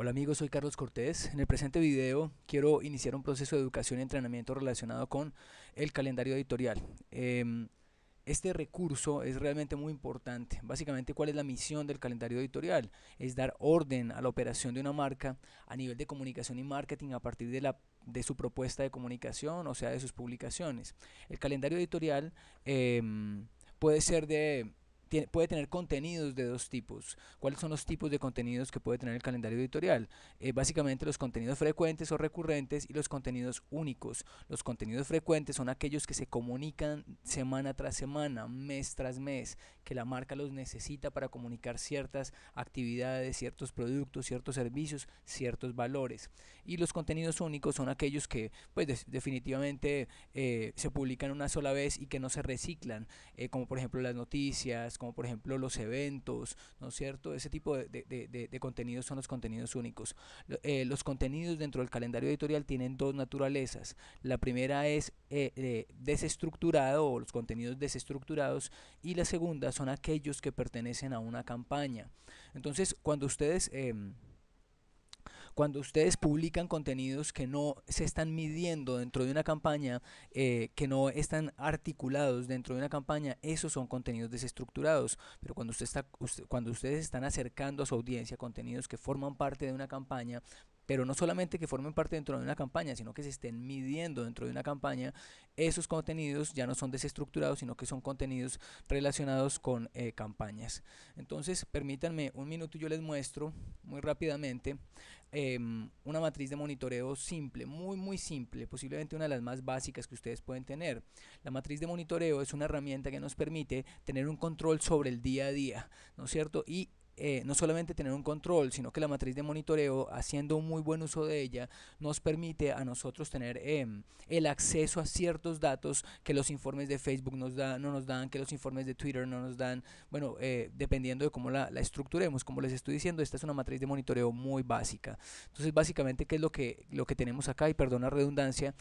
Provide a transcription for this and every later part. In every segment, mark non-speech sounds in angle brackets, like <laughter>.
Hola amigos, soy Carlos Cortés. En el presente video quiero iniciar un proceso de educación y entrenamiento relacionado con el calendario editorial. Em, este recurso es realmente muy importante. Básicamente, ¿cuál es la misión del calendario editorial? Es dar orden a la operación de una marca a nivel de comunicación y marketing a partir de, la, de su propuesta de comunicación, o sea, de sus publicaciones. El calendario editorial em, puede ser de puede tener contenidos de dos tipos. ¿Cuáles son los tipos de contenidos que puede tener el calendario editorial? Eh, básicamente los contenidos frecuentes o recurrentes y los contenidos únicos. Los contenidos frecuentes son aquellos que se comunican semana tras semana, mes tras mes, que la marca los necesita para comunicar ciertas actividades, ciertos productos, ciertos servicios, ciertos valores. Y los contenidos únicos son aquellos que pues definitivamente eh, se publican una sola vez y que no se reciclan, eh, como por ejemplo las noticias, como por ejemplo los eventos, ¿no es cierto? Ese tipo de, contenidos son los contenidos únicos. Eh, los contenidos dentro del calendario editorial tienen dos naturalezas. La primera es eh, desestructurado o los contenidos desestructurados y la segunda son aquellos que pertenecen a una campaña. Entonces, cuando ustedes... Em, cuando ustedes publican contenidos que no se están midiendo dentro de una campaña, eh, que no están articulados dentro de una campaña, esos son contenidos desestructurados. Pero cuando, usted está, cuando ustedes están acercando a su audiencia contenidos que forman parte de una campaña, pero no solamente que formen parte dentro de una campaña, sino que se estén midiendo dentro de una campaña, esos contenidos ya no son desestructurados, sino que son contenidos relacionados con eh, campañas. Entonces, permítanme un minuto, y yo les muestro muy rápidamente em, una matriz de monitoreo simple, muy, muy simple, posiblemente una de las más básicas que ustedes pueden tener. La matriz de monitoreo es una herramienta que nos permite tener un control sobre el día a día, ¿no es cierto? Y eh, no solamente tener un control, sino que la matriz de monitoreo, haciendo muy buen uso de ella, nos permite a nosotros tener em, el acceso a ciertos datos que los informes de Facebook nos no nos dan, que los informes de Twitter no nos dan. Bueno, eh, dependiendo de cómo la, la, estructuremos, como les estoy diciendo, esta es una matriz de monitoreo muy básica. Entonces, básicamente, ¿qué es lo que, lo que tenemos acá? Y perdona redundancia,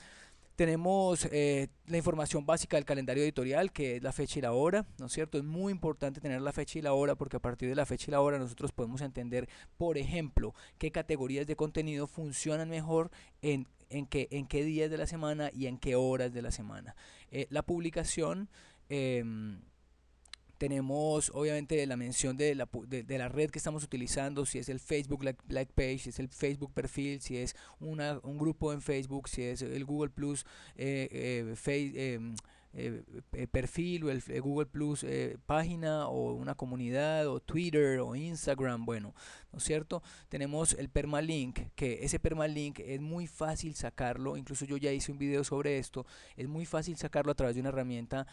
tenemos eh, la información básica del calendario editorial, que es la fecha y la hora, ¿no es cierto? Es muy importante tener la fecha y la hora porque a partir de la fecha y la hora nosotros podemos entender, por ejemplo, qué categorías de contenido funcionan mejor en, en, qué, en qué días de la semana y en qué horas de la semana. Eh, la publicación... Eh, tenemos obviamente la mención de la, de, de la red que estamos utilizando, si es el Facebook like, Page, si es el Facebook perfil, si es una, un grupo en Facebook, si es el Google Plus, eh, eh face, em, eh, eh, perfil o el, eh, Google Plus página o una comunidad o Twitter o Instagram, bueno, ¿no es cierto? Tenemos el permalink, que ese permalink es muy fácil sacarlo, incluso yo ya hice un video sobre esto, es muy fácil sacarlo a través de una herramienta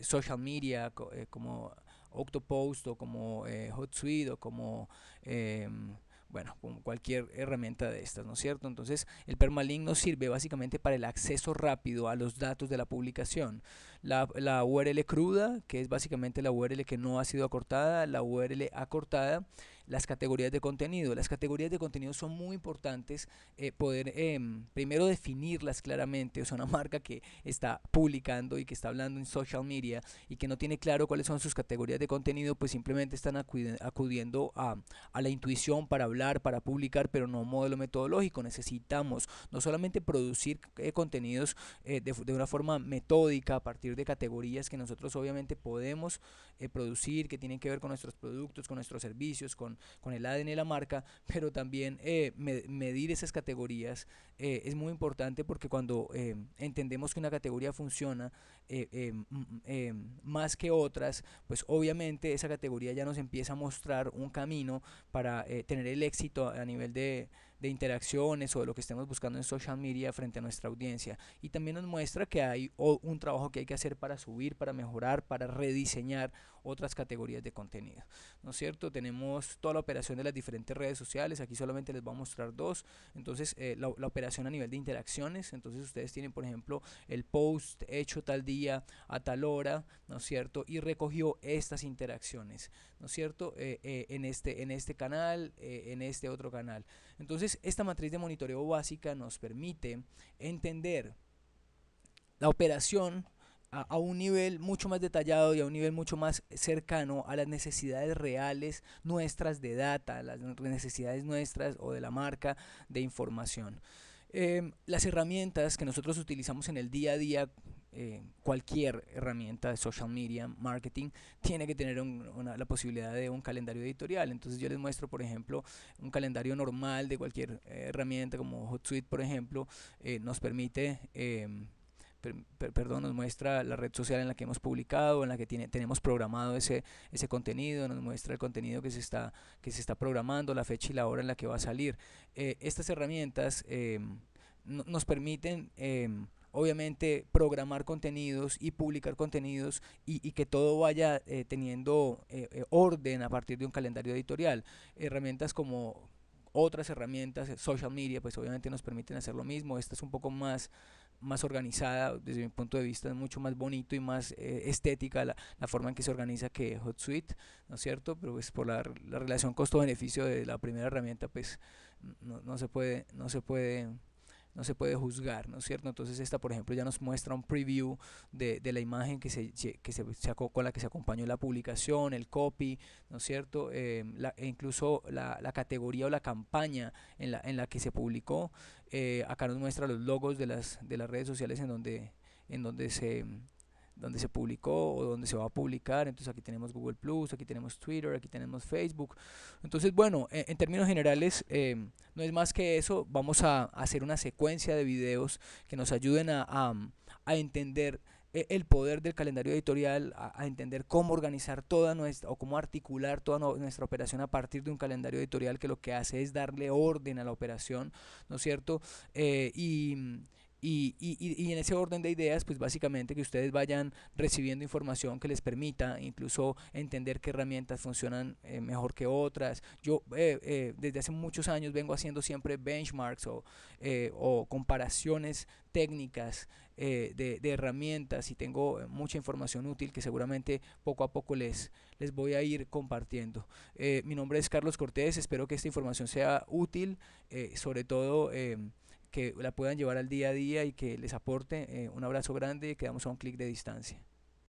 social media como Octopost o como HotSuite o como... Em, bueno, como cualquier herramienta de estas, ¿no es cierto? Entonces, el permalink nos sirve básicamente para el acceso rápido a los datos de la publicación. La, la URL cruda, que es básicamente la URL que no ha sido acortada, la URL acortada, las categorías de contenido. Las categorías de contenido son muy importantes eh, poder em, primero definirlas claramente. O <laughs> sea, una marca que está publicando y que está hablando en social media y que no tiene claro cuáles son sus categorías de contenido, pues simplemente están acudiendo a, la intuición para hablar, para publicar, pero no un modelo metodológico. Necesitamos no solamente producir eh, contenidos eh, de, una forma metódica a partir de categorías que nosotros obviamente podemos producir, que tienen que ver con nuestros productos, con nuestros servicios, con con, el ADN de la marca, pero también eh, medir esas categorías eh, es muy importante porque cuando eh, entendemos que una categoría funciona más que otras, pues obviamente esa categoría ya nos empieza a mostrar un camino para tener el éxito a nivel de de interacciones o de lo que estemos buscando en social media frente a nuestra audiencia. Y también nos muestra que hay un trabajo que hay que hacer para subir, para mejorar, para rediseñar otras categorías de contenido. ¿No es cierto? Tenemos toda la operación de las diferentes redes sociales. Aquí solamente les voy a mostrar dos. Entonces, eh, la, operación a nivel de interacciones. Entonces, ustedes tienen, por ejemplo, el post hecho tal día a tal hora, ¿no es cierto? Y recogió estas interacciones, ¿no es cierto? Eh, eh, en, este, en este canal, en este otro canal. Entonces, esta matriz de monitoreo básica nos permite entender la operación a, un nivel mucho más detallado y a un nivel mucho más cercano a las necesidades reales nuestras de data, las necesidades nuestras o de la marca de información. Eh, las herramientas que nosotros utilizamos en el día a día eh, cualquier herramienta de social media, marketing, tiene que tener una, la posibilidad de un calendario editorial. Entonces yo les muestro, por ejemplo, un calendario normal de cualquier eh, herramienta como Hotsuite, por ejemplo, eh, nos permite... Em, perdón, nos muestra la red social en la que hemos publicado, en la que tiene, tenemos programado ese, ese contenido, nos muestra el contenido que se, está, que se está programando, la fecha y la hora en la que va a salir. estas herramientas em, nos permiten em, obviamente programar contenidos y publicar contenidos y, que todo vaya eh, teniendo eh, eh, orden a partir de un calendario editorial. Herramientas como otras herramientas, social media, pues obviamente nos permiten hacer lo mismo. Esta es un poco más más organizada, desde mi punto de vista, es mucho más bonito y más estética la, forma en que se organiza que HotSuite, ¿no es cierto? Pero pues por la, relación costo-beneficio de la primera herramienta, pues se puede, no se puede no se puede juzgar, ¿no es cierto? Entonces esta, por ejemplo, ya nos muestra un preview de, la imagen que se, que con la que se acompañó la publicación, el copy, ¿no es cierto? Eh, la, e incluso la, categoría o la campaña en la, en la que se publicó. Eh, acá nos muestra los logos de las, de las redes sociales en donde, en donde se donde se publicó o donde se va a publicar. Entonces aquí tenemos Google Plus, aquí tenemos Twitter, aquí tenemos Facebook. Entonces, bueno, e, en, términos generales, em, no es más que eso. Vamos a, hacer una secuencia de videos que nos ayuden a, entender eh, el poder del calendario editorial a, entender cómo organizar toda nuestra o cómo articular toda nuestra operación a partir de un calendario editorial que lo que hace es darle orden a la operación, ¿no es cierto? Eh, y y, y, y, en ese orden de ideas, pues básicamente que ustedes vayan recibiendo información que les permita incluso entender qué herramientas funcionan eh, mejor que otras. Yo eh, eh, desde hace muchos años vengo haciendo siempre benchmarks o, o comparaciones técnicas de, de, herramientas y tengo mucha información útil que seguramente poco a poco les, les voy a ir compartiendo. mi nombre es Carlos Cortés, espero que esta información sea útil, sobre todo... Em, que la puedan llevar al día a día y que les aporte. Eh, un abrazo grande, y quedamos a un clic de distancia.